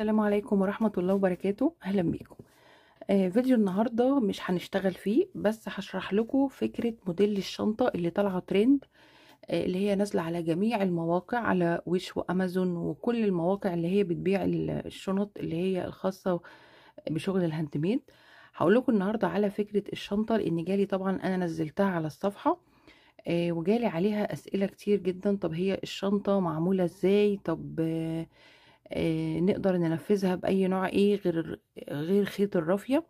السلام عليكم ورحمة الله وبركاته أهلا بيكم آه فيديو النهاردة مش هنشتغل فيه بس هشرح لكم فكرة موديل الشنطة اللي طالعة ترند آه اللي هي نازلة على جميع المواقع على ويش وأمازون وكل المواقع اللي هي بتبيع الشنط اللي هي الخاصة بشغل الهاند ميد هقول لكم النهاردة على فكرة الشنطة لأن جالي طبعا أنا نزلتها على الصفحة آه وجالي عليها أسئلة كتير جدا طب هي الشنطة معمولة ازاي طب آه آه، نقدر ننفذها باي نوع ايه غير غير خيط الرافيه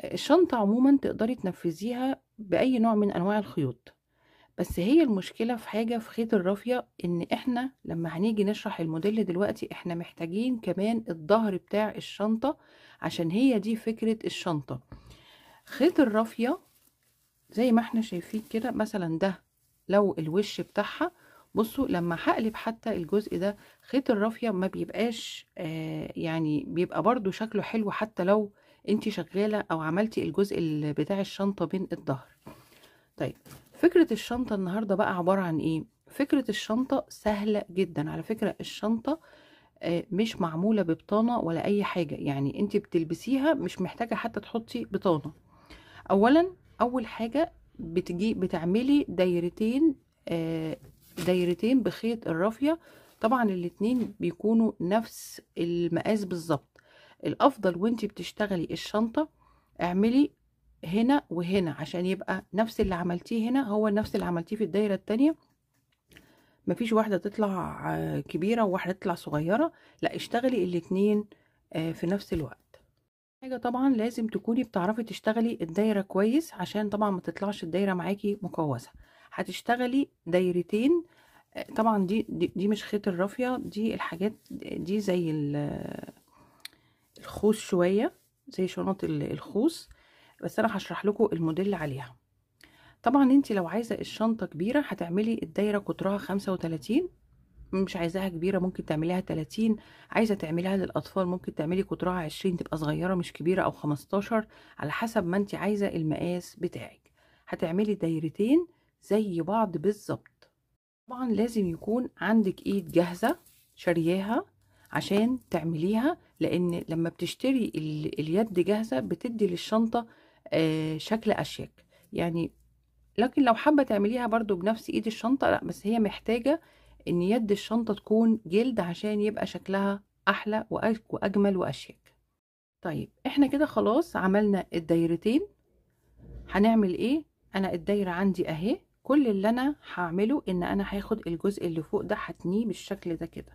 آه، الشنطه عموما تقدري تنفذيها باي نوع من انواع الخيوط بس هي المشكله في حاجه في خيط الرافيه ان احنا لما هنيجي نشرح الموديل دلوقتي احنا محتاجين كمان الظهر بتاع الشنطه عشان هي دي فكره الشنطه خيط الرافيه زي ما احنا شايفين كده مثلا ده لو الوش بتاعها بصوا لما هقلب حتى الجزء ده خيط الرافية ما بيبقاش آه يعني بيبقى برضو شكله حلو حتى لو انت شغالة او عملتي الجزء بتاع الشنطة بين الظهر طيب فكرة الشنطة النهاردة بقى عبارة عن ايه فكرة الشنطة سهلة جدا على فكرة الشنطة آه مش معمولة ببطانة ولا اي حاجة يعني انت بتلبسيها مش محتاجة حتى تحطي بطانة اولا اول حاجة بتجي بتعملي دايرتين آه دايرتين بخيط الرافية طبعا الاتنين بيكونوا نفس المقاس بالظبط الافضل وانت بتشتغلي الشنطة اعملي هنا وهنا عشان يبقى نفس اللي عملتيه هنا هو نفس اللي عملتيه في الدايرة التانية مفيش واحدة تطلع كبيرة وواحدة تطلع صغيرة لا اشتغلي الاتنين آه، في نفس الوقت حاجة طبعا لازم تكوني بتعرفي تشتغلي الدايرة كويس عشان طبعا ما تطلعش الدايرة معاكي مقوسة هتشتغلي دايرتين آه، طبعا دي, دي مش خيط الرافيه دي الحاجات دي زي الخوص شويه زي شنط الخوص بس انا هشرح لكم الموديل عليها طبعا انت لو عايزه الشنطه كبيره هتعملي الدايره قطرها 35 مش عايزاها كبيره ممكن تعمليها 30 عايزه تعمليها للاطفال ممكن تعملي قطرها 20 تبقى صغيره مش كبيره او 15 على حسب ما انت عايزه المقاس بتاعك هتعملي دايرتين زي بعض بالظبط طبعا لازم يكون عندك ايد جاهزه شارياها عشان تعمليها لان لما بتشتري اليد جاهزه بتدي للشنطه آه، شكل اشيك يعني لكن لو حابه تعمليها برضو بنفس ايد الشنطه لا بس هي محتاجه ان يد الشنطه تكون جلد عشان يبقى شكلها احلى واجمل واشيك طيب احنا كده خلاص عملنا الدايرتين هنعمل ايه انا الدايره عندي اهي كل اللي انا هعمله ان انا هاخد الجزء اللي فوق ده هتنيه بالشكل ده كده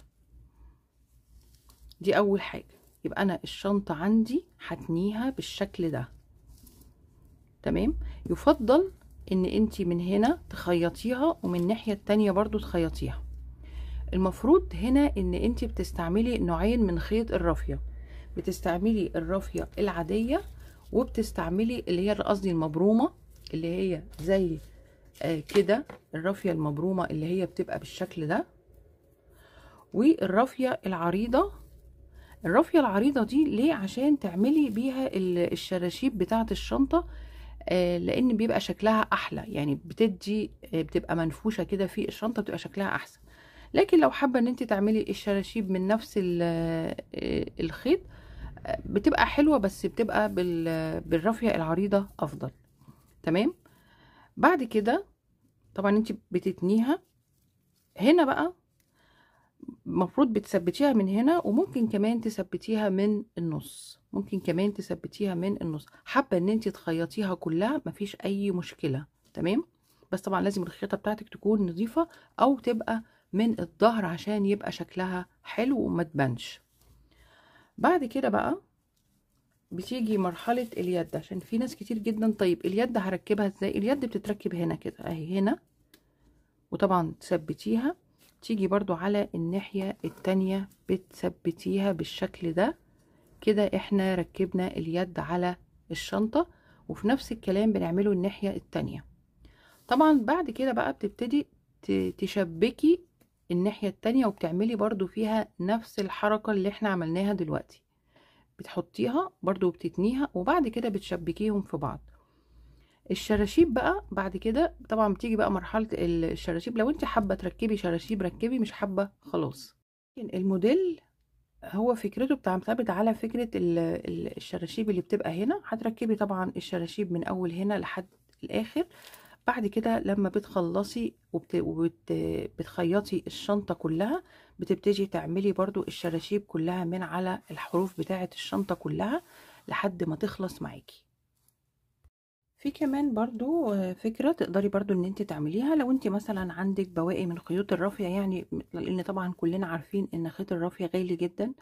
دي اول حاجه يبقى انا الشنطه عندي هتنيها بالشكل ده تمام يفضل ان انت من هنا تخيطيها ومن الناحيه التانية برضو تخيطيها المفروض هنا ان انت بتستعملي نوعين من خيط الرافيه بتستعملي الرافيه العاديه وبتستعملي اللي هي قصدي المبرومه اللي هي زي آه، كده الرافيه المبرومه اللي هي بتبقى بالشكل ده والرافيه العريضه الرافيه العريضه دي ليه عشان تعملي بيها الشراشيب بتاعه الشنطه آه، لان بيبقى شكلها احلى يعني بتدي آه، بتبقى منفوشه كده في الشنطه بتبقى شكلها احسن لكن لو حابه ان انت تعملي الشراشيب من نفس الخيط بتبقى حلوه بس بتبقى بالرافيه العريضه افضل تمام بعد كده طبعا انت بتتنيها هنا بقى المفروض بتثبتيها من هنا وممكن كمان تثبتيها من النص ممكن كمان تثبتيها من النص حابه ان انت تخيطيها كلها مفيش اي مشكله تمام بس طبعا لازم الخيطه بتاعتك تكون نظيفه او تبقى من الظهر عشان يبقى شكلها حلو وما تبانش بعد كده بقى بتيجي مرحله اليد عشان في ناس كتير جدا طيب اليد هركبها ازاي اليد بتتركب هنا كده اهي هنا وطبعا تثبتيها تيجي برضو على الناحيه التانية بتثبتيها بالشكل ده كده احنا ركبنا اليد على الشنطه وفي نفس الكلام بنعمله الناحيه التانية طبعا بعد كده بقى بتبتدي تشبكي الناحيه التانية وبتعملي برضو فيها نفس الحركه اللي احنا عملناها دلوقتي بتحطيها برضو بتتنيها وبعد كده بتشبكيهم في بعض الشراشيب بقى بعد كده طبعا بتيجي بقى مرحله الشراشيب لو انت حابه تركبي شراشيب ركبي مش حابه خلاص الموديل هو فكرته بتعتمد على فكره الشراشيب اللي بتبقى هنا هتركبي طبعا الشراشيب من اول هنا لحد الاخر بعد كده لما بتخلصي وبتخيطي الشنطة كلها بتبتدي تعملي برضو الشراشيب كلها من على الحروف بتاعة الشنطة كلها لحد ما تخلص معاكي في كمان برضو آه، فكرة تقدري برضو ان انت تعمليها لو انت مثلا عندك بواقي من خيوط الرافية يعني لان طبعا كلنا عارفين ان خيط الرافية غالي جدا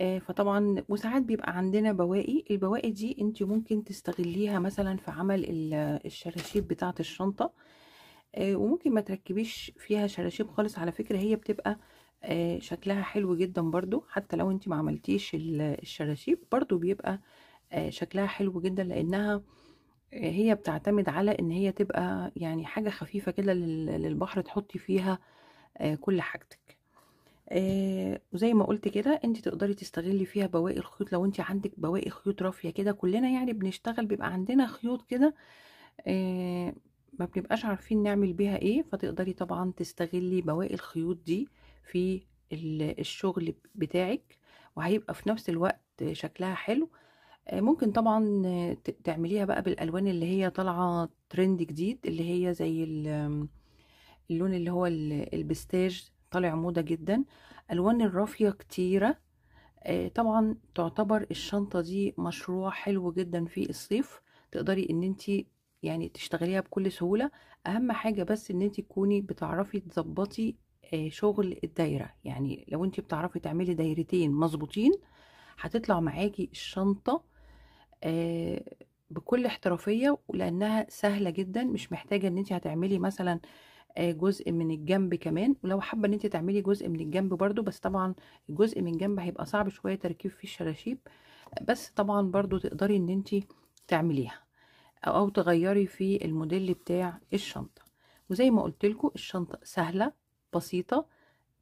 آه، فطبعا وساعات بيبقى عندنا بواقي البواقي دي انت ممكن تستغليها مثلا في عمل الشراشيب بتاعه الشنطه آه، وممكن ما تركبيش فيها شراشيب خالص على فكره هي بتبقى آه، شكلها حلو جدا برضو حتى لو انت ما عملتيش الشراشيب برضو بيبقى شكلها حلو جدا لانها هي بتعتمد على ان هي تبقى يعني حاجه خفيفه كده للبحر تحطي فيها كل حاجتك آه، وزي ما قلت كده انت تقدري تستغلي فيها بواقي الخيوط لو انت عندك بواقي خيوط رافيه كده كلنا يعني بنشتغل بيبقى عندنا خيوط كده آه، ما بنبقاش عارفين نعمل بيها ايه فتقدري طبعا تستغلي بواقي الخيوط دي في الشغل بتاعك وهيبقى في نفس الوقت شكلها حلو آه، ممكن طبعا تعمليها بقى بالالوان اللي هي طالعه ترند جديد اللي هي زي اللون اللي هو البستاج طالع موضة جدا الوان الرافية كتيرة آه، طبعا تعتبر الشنطة دي مشروع حلو جدا في الصيف تقدري ان انتي يعني تشتغليها بكل سهولة اهم حاجة بس ان انتي تكوني بتعرفي تظبطي آه، شغل الدايرة يعني لو انتي بتعرفي تعملي دايرتين مظبوطين هتطلع معاكي الشنطة آه، بكل احترافية لانها سهلة جدا مش محتاجة ان انت هتعملي مثلا آه، جزء من الجنب كمان ولو حابه ان انت تعملي جزء من الجنب برده بس طبعا الجزء من الجنب هيبقى صعب شويه تركيب فيه الشراشيب بس طبعا برده تقدري ان انت تعمليها او, أو تغيري في الموديل بتاع الشنطه وزي ما قلت لكم الشنطه سهله بسيطه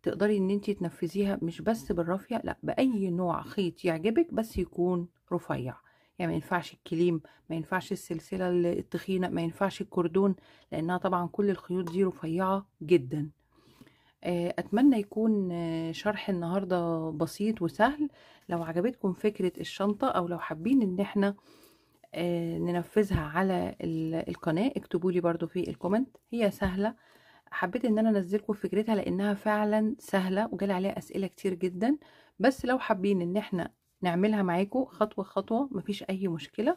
تقدري ان انت تنفذيها مش بس بالرافيه لا باي نوع خيط يعجبك بس يكون رفيع يعني ما ينفعش الكليم ما ينفعش السلسلة التخينة ما ينفعش الكردون لانها طبعا كل الخيوط دي رفيعة جدا آه، اتمنى يكون آه، شرح النهاردة بسيط وسهل لو عجبتكم فكرة الشنطة او لو حابين ان احنا آه، ننفذها على القناة اكتبوا لي برده في الكومنت هي سهلة حبيت ان انا انزلكم فكرتها لانها فعلا سهله وجالي عليها اسئله كتير جدا بس لو حابين ان احنا نعملها معاكم خطوة خطوة مفيش أي مشكلة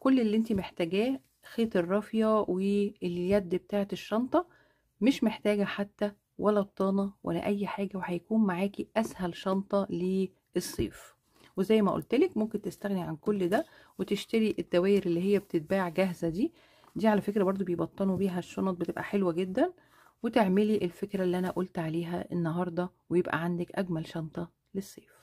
كل اللي انت محتاجاه خيط الرافية واليد بتاعة الشنطة مش محتاجة حتى ولا بطانة ولا أي حاجة وهيكون معاكي أسهل شنطة للصيف وزي ما قلتلك ممكن تستغني عن كل ده وتشتري الدواير اللي هي بتتباع جاهزة دي دي على فكرة برضو بيبطنوا بيها الشنط بتبقى حلوة جدا وتعملي الفكرة اللي أنا قلت عليها النهاردة ويبقى عندك أجمل شنطة للصيف